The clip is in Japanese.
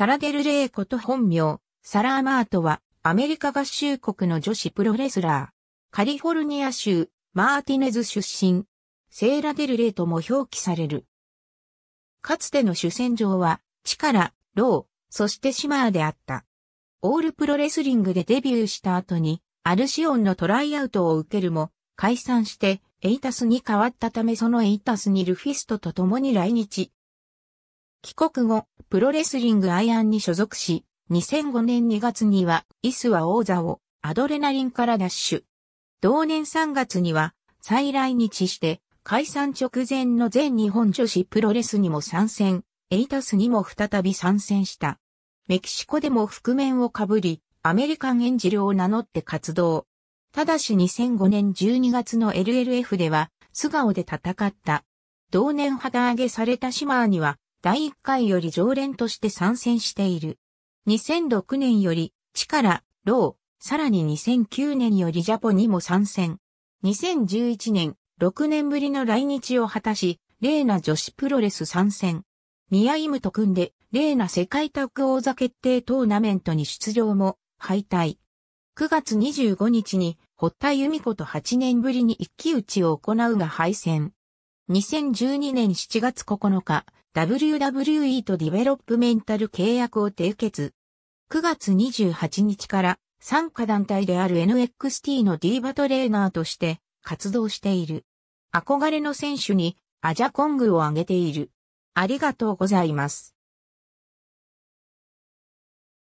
サラデル・レイこと本名、サラーマートは、アメリカ合衆国の女子プロレスラー。カリフォルニア州、マーティネズ出身。セーラ・デル・レイとも表記される。かつての主戦場は、チカラ、ロー、そしてシマーであった。オールプロレスリングでデビューした後に、アルシオンのトライアウトを受けるも、解散して、エイタスに変わったためそのエイタスにルフィストと共に来日。帰国後、プロレスリングアイアンに所属し、2005年2月には、イスは王座をアドレナリンから奪取。同年3月には、再来日して、解散直前の全日本女子プロレスにも参戦、エイタスにも再び参戦した。メキシコでも覆面をかぶり、アメリカンエンジルを名乗って活動。ただし2005年12月の LLF では、素顔で戦った。同年旗揚げされたシマーには、第1回より常連として参戦している。2006年より、チカラ、ロー、さらに2009年よりジャポにも参戦。2011年、6年ぶりの来日を果たし、レーナ女子プロレス参戦。ミアイムと組んで、レーナ世界タッグ王座決定トーナメントに出場も、敗退。9月25日に、堀田由美子と8年ぶりに一騎打ちを行うが敗戦。2012年7月9日、WWE とディベロップメンタル契約を締結。9月28日から参加団体である NXT のディーバトレーナーとして活動している。憧れの選手にアジャコングを挙げている。ありがとうございます。